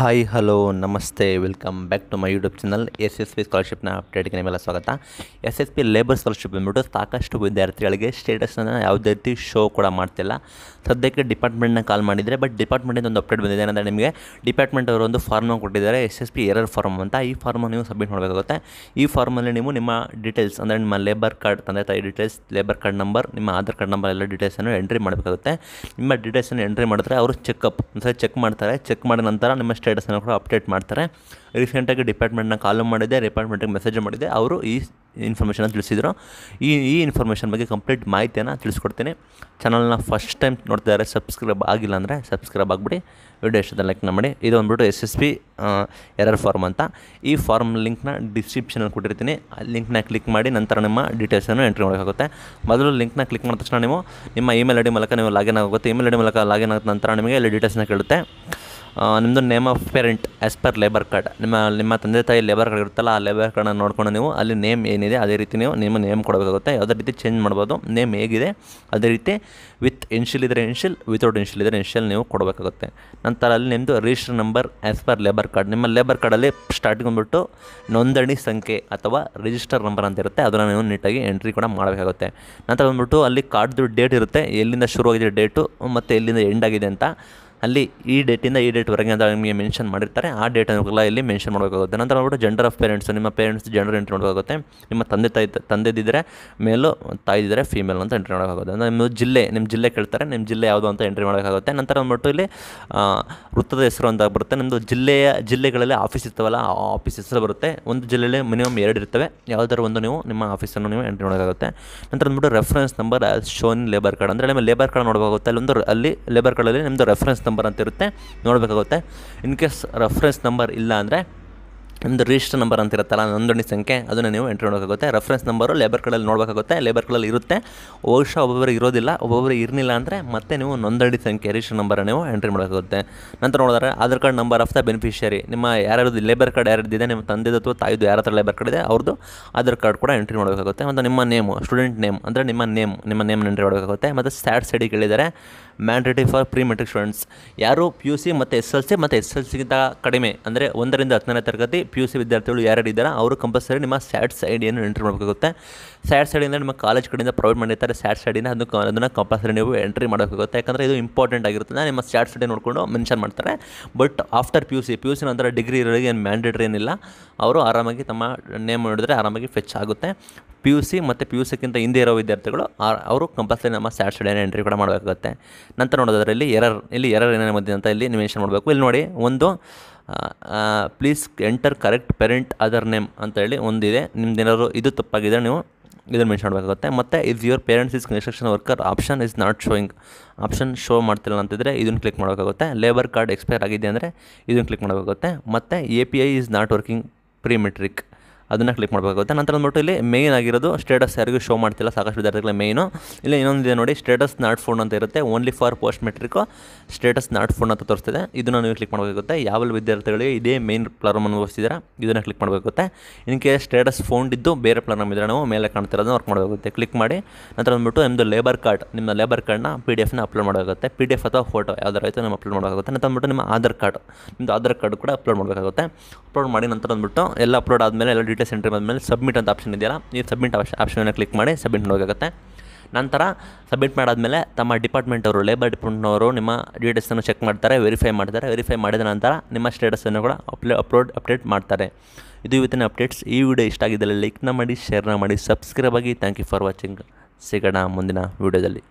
hi hello ನಮಸ್ತೆ welcome back to my YouTube channel S S P ಸ್ಕಾಲರ್ಶಿಪ್ನ ಅಪ್ಡೇಟ್ಗೆ ನಿಮ್ಮೆಲ್ಲ ಸ್ವಾಗತ S S P labour scholarship ಬಂದುಬಿಟ್ಟು ಸಾಕಷ್ಟು ವಿದ್ಯಾರ್ಥಿಗಳಿಗೆ ಸ್ಟೇಟಸ್ನ ಯಾವುದೇ ರೀತಿ ಶೋ ಕೂಡ ಮಾಡ್ತಿಲ್ಲ ಸದ್ಯಕ್ಕೆ ಡಿಪಾರ್ಟ್ಮೆಂಟ್ನ ಕಾಲ್ ಮಾಡಿದರೆ ಬಟ್ ಡಿಪಾರ್ಟ್ಮೆಂಟಿಂದ ಒಂದು ಅಪ್ಡೇಟ್ ಬಂದಿದೆ ಏನಂದರೆ ನಿಮಗೆ ಡಿಪಾರ್ಟ್ಮೆಂಟ್ ಅವರು ಒಂದು ಫಾರ್ಮ್ ಕೊಟ್ಟಿದ್ದಾರೆ S S P error form ಅಂತ ಈ ಫಾರ್ಮನ್ನು ನೀವು ಸಬ್ಮಿಟ್ ಮಾಡಬೇಕಾಗುತ್ತೆ ಈ ಫಾರ್ಮಲ್ಲಿ ನೀವು ನಿಮ್ಮ ಡೀಟೇಲ್ಸ್ ಅಂದರೆ ನಿಮ್ಮ ಲೇಬರ್ ಕಾರ್ಡ್ ತಂದೆ ತಾಯಿ ಡೀಟೇಲ್ಸ್ ಲೇಬರ್ ಕಾರ್ಡ್ ನಂಬರ್ ನಿಮ್ಮ ಆಧಾರ್ ಕಾರ್ಡ್ ನಂಬರ್ ಎಲ್ಲ ಡೀಟೇಲ್ಸನ್ನು ಎಂಟ್ರಿ ಮಾಡಬೇಕಾಗುತ್ತೆ ನಿಮ್ಮ ಡೀಟೇಲ್ಸನ್ನು ಎಂಟ್ರಿ ಮಾಡಿದ್ರೆ ಅವರು ಚೆಕಪ್ ಅಂದರೆ ಚೆಕ್ ಮಾಡ್ತಾರೆ ಚೆಕ್ ಮಾಡಿದ ನಂತರ ನಿಮ್ಮ ಸ್ಟೇ ಸ್ಟೇಟಸನ್ನು ಕೂಡ ಅಪ್ಡೇಟ್ ಮಾಡ್ತಾರೆ ರೀಸೆಂಟಾಗಿ ಡಿಪಾರ್ಟ್ಮೆಂಟ್ನ ಕಾಲು ಮಾಡಿದೆ ಡಿಪಾರ್ಟ್ಮೆಂಟಿಗೆ ಮೆಸೇಜ್ ಮಾಡಿದೆ ಅವರು ಈ ಇನ್ಫಾರ್ಮೇಷನ್ನ ತಿಳಿಸಿದರು ಈ ಈ ಇನ್ಫಾರ್ಮೇಷನ್ ಬಗ್ಗೆ ಕಂಪ್ಲೀಟ್ ಮಾಹಿತಿಯನ್ನು ತಿಳಿಸ್ಕೊಡ್ತೀನಿ ಚಾನಲ್ನ ಫಸ್ಟ್ ಟೈಮ್ ನೋಡ್ತಾ ಇದ್ದಾರೆ ಸಬ್ಸ್ಕ್ರೈಬ್ ಆಗಿಲ್ಲ ಅಂದರೆ ಸಬ್ಸ್ಕ್ರೈಬ್ ಆಗಿಬಿಡಿ ವಿಡಿಯೋ ಎಷ್ಟು ಲೈಕ್ನ ಮಾಡಿ ಇದು ಬಂದ್ಬಿಟ್ಟು S S P error form ಅಂತ ಈ ಫಾರ್ಮ್ ಲಿಂಕ್ನ ಡಿಸ್ಕ್ರಿಪ್ಷನಲ್ಲಿ ಕೊಟ್ಟಿರ್ತೀನಿ ಆ ಲಿಂಕ್ನ ಕ್ಲಿಕ್ ಮಾಡಿ ನಂತರ ನಿಮ್ಮ ಡೀಟೇಲ್ಸನ್ನು ಎಂಟ್ರಿ ಮಾಡೋಕ್ಕಾಗುತ್ತೆ ಮೊದಲು ಲಿಂಕ್ನ ಕ್ಲಿಕ್ ಮಾಡಿದ ತಕ್ಷಣ ನೀವು ನಿಮ್ಮ ಇಮೇಲ್ ಐ ಡಿ ಮೂಲಕ ನೀವು ಲಾಗಿನ್ ಆಗುತ್ತೆ ಇಮೇಲ್ ಐ ಡಿ ಮೂಲಕ ಲಾಗಿನ್ ಆದ ನಂತರ ನಿಮಗೆ ಇಲ್ಲಿ ಡೀಟೇಲ್ಸ್ನ ಕೇಳುತ್ತೆ ನಿಮ್ಮದು name of parent as per labour card ನಿಮ್ಮ ನಿಮ್ಮ ತಂದೆ ತಾಯಿ ಲೇಬರ್ ಕಾರ್ಡ್ ಇರುತ್ತಲ್ಲ ಆ ಲೇಬರ್ ಕಾರ್ಡನ್ನು ನೋಡ್ಕೊಂಡು ನೀವು ಅಲ್ಲಿ ನೇಮ್ ಏನಿದೆ ಅದೇ ರೀತಿ ನೀವು ನಿಮ್ಮ ನೇಮ್ ಕೊಡಬೇಕಾಗುತ್ತೆ ಯಾವುದೇ ರೀತಿ ಚೇಂಜ್ ಮಾಡ್ಬೋದು ನೇಮ್ ಹೇಗಿದೆ ಅದೇ ರೀತಿ ವಿತ್ ಎನ್ಶಿಯಲ್ ಇದ್ದರೆ ಇನ್ಶಿಯಲ್ ವಿತೌಟ್ ಇನ್ಷಿಲ್ ಇದ್ದರೆ ಎನ್ಶಿಯಲ್ ನೀವು ಕೊಡಬೇಕಾಗುತ್ತೆ ನಂತರ ಅಲ್ಲಿ ನಿಮ್ಮದು register number as per labour card ನಿಮ್ಮ ಲೇಬರ್ ಕಾರ್ಡಲ್ಲಿ ಸ್ಟಾರ್ಟಿಂಗ್ ಬಂದುಬಿಟ್ಟು ನೋಂದಣಿ ಸಂಖ್ಯೆ ಅಥವಾ ರಿಜಿಸ್ಟರ್ ನಂಬರ್ ಅಂತ ಇರುತ್ತೆ ಅದನ್ನು ನೀವು ನೀಟಾಗಿ ಎಂಟ್ರಿ ಕೂಡ ಮಾಡಬೇಕಾಗುತ್ತೆ ನಂತರ ಬಂದ್ಬಿಟ್ಟು ಅಲ್ಲಿ ಕಾರ್ಡ್ದು ಡೇಟ್ ಇರುತ್ತೆ ಎಲ್ಲಿಂದ ಶುರುವಾಗಿದೆ ಡೇಟು ಮತ್ತು ಎಲ್ಲಿಂದ ಎಂಡ್ ಆಗಿದೆ ಅಂತ ಅಲ್ಲಿ ಈ ಡೇಟಿಂದ ಈ ಡೇಟ್ವರೆಗೆ ಅಂತ ನಿಮಗೆ ಮೆನ್ಷನ್ ಮಾಡಿರ್ತಾರೆ ಆ ಡೇಟನ್ನೆಲ್ಲ ಇಲ್ಲಿ ಮೆನ್ಷನ್ ಮಾಡಬೇಕಾಗುತ್ತೆ ನಂತರ ನೋಡ್ಬಿಟ್ಟು ಜೆಂಡರ್ ಆಫ್ ಪೇರೆಂಟ್ಸ್ ನಿಮ್ಮ ಪೇರೆಂಟ್ಸ್ ಜೆಂಡರ್ ಎಂಟ್ರಿ ಮಾಡೋಕ್ಕಾಗುತ್ತೆ ನಿಮ್ಮ ತಂದೆ ತಾಯಿ ತಂದೆದಿದ್ದರೆ ಮೇಲು ತಾಯಿದಿದ್ದರೆ ಫೀಮೇಲ್ ಅಂತ ಎಂಟ್ರಿ ಮಾಡೋಕ್ಕಾಗುತ್ತೆ ಅಂದರೆ ನಿಮ್ಮ ಜಿಲ್ಲೆ ನಿಮ್ಮ ಜಿಲ್ಲೆ ಕೇಳ್ತಾರೆ ನಿಮ್ಮ ಜಿಲ್ಲೆ ಯಾವುದು ಅಂತ ಎಂಟ್ರಿ ಮಾಡೋಕ್ಕಾಗುತ್ತೆ ನಂತರ ಅಂದ್ಬಿಟ್ಟು ಇಲ್ಲಿ ವೃತ್ತದ ಹೆಸರು ಅಂತ ಬರುತ್ತೆ ನಿಮ್ಮದು ಜಿಲ್ಲೆಯ ಜಿಲ್ಲೆಗಳಲ್ಲಿ ಆಫೀಸ್ ಇರ್ತವಲ್ಲ ಆ ಆಫೀಸ್ ಹೆಸರು ಬರುತ್ತೆ ಒಂದು ಜಿಲ್ಲೆಯಲ್ಲಿ ಮಿನಿಮಮ್ ಎರಡು ಇರ್ತವೆ ಯಾವುದಾದ್ರು ಒಂದು ನೀವು ನಿಮ್ಮ ಆಫೀಸನ್ನು ನೀವು ಎಂಟ್ರಿ ಮಾಡೋಕ್ಕಾಗುತ್ತೆ ನಂತರ ಅಂದ್ಬಿಟ್ಟು reference number shown labour card ಅಂದರೆ ನಿಮ್ಮ ಲೇಬರ್ ಕಾರ್ಡ್ ನೋಡಬೇಕಾಗುತ್ತೆ ಅಲ್ಲಿ ಒಂದು ಅಲ್ಲಿ ಲೇಬರ್ ಕಾರ್ಡಲ್ಲಿ ನಿಮ್ಮದು ರೆಫರೆನ್ಸ್ ನಂಬರ್ ಅಂತ ಇರುತ್ತೆ ನೋಡಬೇಕಾಗುತ್ತೆ ಇನ್ ಕೇಸ್ ರೆಫರೆನ್ಸ್ ನಂಬರ್ ಇಲ್ಲ ಅಂದರೆ ನಿಮ್ಮದು ರಿಜಿಸ್ಟರ್ ನಂಬರ್ ಅಂತ ಇರುತ್ತಲ್ಲ ನೋಂದಣಿ ಸಂಖ್ಯೆ ಅದನ್ನು ನೀವು ಎಂಟ್ರಿ ಮಾಡೋಕ್ಕಾಗುತ್ತೆ ರೆಫರೆನ್ಸ್ ನಂಬರು ಲೇಬರ್ ಕಾರ್ಡಲ್ಲಿ ನೋಡಬೇಕಾಗುತ್ತೆ ಲೇಬರ್ ಕಡಲ್ಲಿ ಇರುತ್ತೆ ಬಹುಶಃ ಒಬ್ಬೊಬ್ಬರು ಇರೋದಿಲ್ಲ ಒಬ್ಬೊಬ್ಬರು ಇರಲಿಲ್ಲ ಅಂದರೆ ಮತ್ತೆ ನೀವು ನೋಂದಣಿ ಸಂಖ್ಯೆ ರಿಜಿಸ್ಟರ್ ನಂಬರನ್ನು ನೀವು ಎಂಟ್ರಿ ಮಾಡೋಕ್ಕಾಗುತ್ತೆ ನಂತರ ನೋಡಿದ್ರೆ Aadhaar card number of the beneficiary ನಿಮ್ಮ ಯಾರ್ಯಾರು ಲೇಬರ್ ಕಾರ್ಡ್ ಯಾರ್ದಿದೆ ನಿಮ್ಮ ತಂದೆದು ಅಥವಾ ತಾಯಿದು ಯಾರ ಹತ್ರ ಲೇಬರ್ ಕಾರ್ಡ್ ಇದೆ ಅವ್ರದ್ದು ಆಧಾರ್ ಕಾರ್ಡ್ ಕೂಡ ಎಂಟ್ರಿ ಮಾಡಬೇಕಾಗುತ್ತೆ ಮತ್ತು ನಿಮ್ಮ ನೇಮು ಸ್ಟೂಡೆಂಟ್ ನೇಮ್ ಅಂದರೆ ನಿಮ್ಮ ನೇಮ್ ನಿಮ್ಮ ನೇಮ್ ಎಂಟ್ರಿ ಮಾಡಬೇಕಾಗುತ್ತೆ ಮತ್ತು ಸ್ಯಾಡ್ ಸೈಡಿಗೆ ಹೇಳಿದರೆ mandatory for pre matric students ಯಾರು ಪಿ ಯು ಸಿ ಮತ್ತು ಎಸ್ ಎಲ್ ಸಿ ಮತ್ತು ಎಸ್ ಎಲ್ ಸಿಗಿಂತ ಕಡಿಮೆ ಅಂದರೆ ಒಂದರಿಂದ ಹತ್ತನೇ ತರಗತಿ ಪಿ ಯು ಸಿ ವಿದ್ಯಾರ್ಥಿಗಳು ಯಾರು ಇದ್ದಾರೆ ಅವರು ಕಂಪಲ್ಸರಿ ನಿಮ್ಮ ಸ್ಯಾಟ್ಸ್ ಐಡಿಯನ್ನು ಎಂಟ್ರಿ ಮಾಡಬೇಕಾಗುತ್ತೆ ಸ್ಯಾಟ್ಸ್ ಐಡಿಯಿಂದ ನಿಮ್ಮ ಕಾಲೇಜ್ ಕಡೆಯಿಂದ ಪ್ರೊವೈಡ್ ಮಾಡಿರ್ತಾರೆ ಸ್ಯಾಟ್ಸ್ ಐಡಿನ ಅದನ್ನು ಅದನ್ನು ಕಂಪಲ್ಸರಿ ನೀವು ಎಂಟ್ರಿ ಮಾಡಬೇಕಾಗುತ್ತೆ ಯಾಕಂದರೆ ಇದು ಇಂಪಾರ್ಟೆಂಟ್ ಆಗಿರುತ್ತೆ ನಿಮ್ಮ ಸ್ಯಾಟ್ಸ್ ಐಡಿ ನೋಡಿಕೊಂಡು ಮೆನ್ಷನ್ ಮಾಡ್ತಾರೆ but after P U C P U C ನಂತರ ಡಿಗ್ರಿ ಇರೋರಿಗೆ ಏನು ಮ್ಯಾಂಡೇಟ್ರಿ ಏನಿಲ್ಲ ಅವರು ಆರಾಮಾಗಿ ತಮ್ಮ ನೇಮ್ ನೋಡಿದ್ರೆ ಆರಾಮಾಗಿ ಫೆಚ್ ಆಗುತ್ತೆ ಪಿ ಯು ಸಿ ಮತ್ತು ಪಿ ಯು ಸಿಕ್ಕಿಂತ ಹಿಂದೆ ಇರೋ ವಿದ್ಯಾರ್ಥಿಗಳು ಅವರು ಕಂಪಲ್ಸರಿ ನಮ್ಮ ಸ್ಯಾಟ್ಸ್ ಐಡಿಯನ್ನು ಎಂಟ್ರಿ ಕೂಡ ಮಾಡಬೇಕಾಗುತ್ತೆ ನಂತರ ನೋಡೋದರಲ್ಲಿ ಎರರ್ ಇಲ್ಲಿ ಎರರ್ ಏನೇನು ಬಂದಿದೆ ಅಂತ ಇಲ್ಲಿ ನೀವು ಮೆನ್ಷನ್ ಮಾಡಬೇಕು ಇಲ್ಲಿ ನೋಡಿ ಒಂದು please enter correct parent other name ಅಂತ ಹೇಳಿ ಒಂದಿದೆ ನಿಮ್ದು ಏನಾದ್ರು ಇದು ತಪ್ಪಾಗಿದೆ ನೀವು ಇದನ್ನು ಮೆನ್ಷನ್ ಮಾಡಬೇಕಾಗುತ್ತೆ ಮತ್ತು if your parents is construction worker option is not showing option show ಮಾಡ್ತಿಲ್ಲ ಅಂತಿದ್ರೆ ಇದನ್ನು ಕ್ಲಿಕ್ ಮಾಡಬೇಕಾಗುತ್ತೆ ಲೇಬರ್ ಕಾರ್ಡ್ ಎಕ್ಸ್ಪೈರ್ ಆಗಿದೆ ಅಂದರೆ ಇದನ್ನು ಕ್ಲಿಕ್ ಮಾಡಬೇಕಾಗುತ್ತೆ ಮತ್ತು A P I is not working matric ಅದನ್ನು ಕ್ಲಿಕ್ ಮಾಡಬೇಕಾಗುತ್ತೆ ನಂತರ ಬಂದ್ಬಿಟ್ಟು ಇಲ್ಲಿ ಮೇನ್ ಆಗಿರೋದು ಸ್ಟೇಟಸ್ ಯಾರಿಗೂ ಶೋ ಮಾಡ್ತಿಲ್ಲ ಸಾಕಷ್ಟು ವಿದ್ಯಾರ್ಥಿಗಳ ಮೇಯ್ನು ಇಲ್ಲಿ ಇನ್ನೊಂದಿದೆ ನೋಡಿ ಸ್ಟೇಟಸ್ ನಾಟ್ ಫೋನ್ ಅಂತ ಇರುತ್ತೆ only for post matric status not found ಅಂತ ತೋರಿಸ್ತಿದೆ ಇದನ್ನು ನೀವು ಕ್ಲಿಕ್ ಮಾಡಬೇಕಾಗುತ್ತೆ ಯಾವೆಲ್ಲ ವಿದ್ಯಾರ್ಥಿಗಳಿಗೆ ಇದೇ ಮೇನ್ ಪ್ಲಾರಮ್ ಅನುಭವಿಸಿದ್ರೆ ಇದನ್ನು ಕ್ಲಿಕ್ ಮಾಡಬೇಕಾಗುತ್ತೆ ಇನ್ ಕೇಸ್ ಸ್ಟೇಟಸ್ ಫೋನ್ ಇದ್ದು ಬೇರೆ ಪ್ಲಾನಮ್ ಇದ್ರೆ ನಾವು ಮೇಲೆ ಕಾಣ್ತಿರೋದನ್ನ ವರ್ಕ್ ಮಾಡಬೇಕಾಗುತ್ತೆ ಕ್ಲಿಕ್ ಮಾಡಿ ನಂತರ ಬಂದ್ಬಿಟ್ಟು ನಿಮ್ಮದು ಲೇಬರ್ ಕಾರ್ಡ್ ನಿಮ್ಮ ಲೇಬರ್ ಕಾರ್ಡ್ನ ಪಿ ಡಿ ಎಫ್ನ ಅಪ್ಲೋಡ್ ಮಾಡಬೇಕಾಗುತ್ತೆ ಪಿ ಡಿ ಎಫ್ ಅಥವಾ ಫೋಟೋ ಯಾವ್ದಾರ ಆಯಿತು ನಿಮ್ಮ ಅಪ್ಲೋಡ್ ಮಾಡಬೇಕಾಗುತ್ತೆ ನಂತರ ಬಂದ್ಬಿಟ್ಟು ನಿಮ್ಮ ಆಧಾರ್ ಕಾರ್ಡ್ ನಿಮ್ಮದು ಆಧಾರ್ ಕಾರ್ಡ್ ಕೂಡ ಅಪ್ಲೋಡ್ ಮಾಡಬೇಕಾಗುತ್ತೆ ಅಪ್ಲೋಡ್ ಮಾಡಿ ನಂತರ ಅಂದ್ಬಿಟ್ಟು ಎಲ್ಲ ಅಪ್ಲೋಡ್ ಆದಮೇಲೆ ಎಲ್ಲ ಡೇಟಾ ಸೆಂಟರ್ ಮೇಲೆ ಸಬ್ಮಿಟ್ ಅಂತ ಆಪ್ಷನ್ ಇದೆಯಲ್ಲ ನೀವು ಸಬ್ಮಿಟ್ ಆಪ್ಷನ್ ಕ್ಲಿಕ್ ಮಾಡಿ ಸಬ್ಮಿಟ್ ಹೋಗುತ್ತೆ ನಂತರ ಸಬ್ಮಿಟ್ ಮೇಲೆ ತಮ್ಮ ಡಿಪಾರ್ಟ್ಮೆಂಟ್ ಅವರು ಲೇಬರ್ ಡಿಪಾರ್ಟ್ಮೆಂಟ್ನವರು ನಿಮ್ಮ ಡೀಟೇಲ್ಸನ್ನು ಚೆಕ್ ಮಾಡ್ತಾರೆ ವೆರಿಫೈ ಮಾಡ್ತಾರೆ ವೆರಿಫೈ ಮಾಡಿದ ನಂತರ ನಿಮ್ಮ ಸ್ಟೇಟಸನ್ನು ಕೂಡ ಅಪ್ಲೇ ಅಪ್ಲೋಡ್ ಅಪ್ಡೇಟ್ ಮಾಡ್ತಾರೆ ಇದು ಇವತ್ತಿನ ಅಪ್ಡೇಟ್ಸ್ ಈ ವಿಡಿಯೋ ಇಷ್ಟ ಆಗಿದ್ದಲ್ಲಿ ಲೈಕ್ನ ಮಾಡಿ ಶೇರ್ನ ಮಾಡಿ ಸಬ್ಸ್ಕ್ರೈಬ್ ಆಗಿ ಥ್ಯಾಂಕ್ ಯು ಫಾರ್ ವಾಚಿಂಗ್ ಸಿಗೋಣ ಮುಂದಿನ ವೀಡಿಯೋದಲ್ಲಿ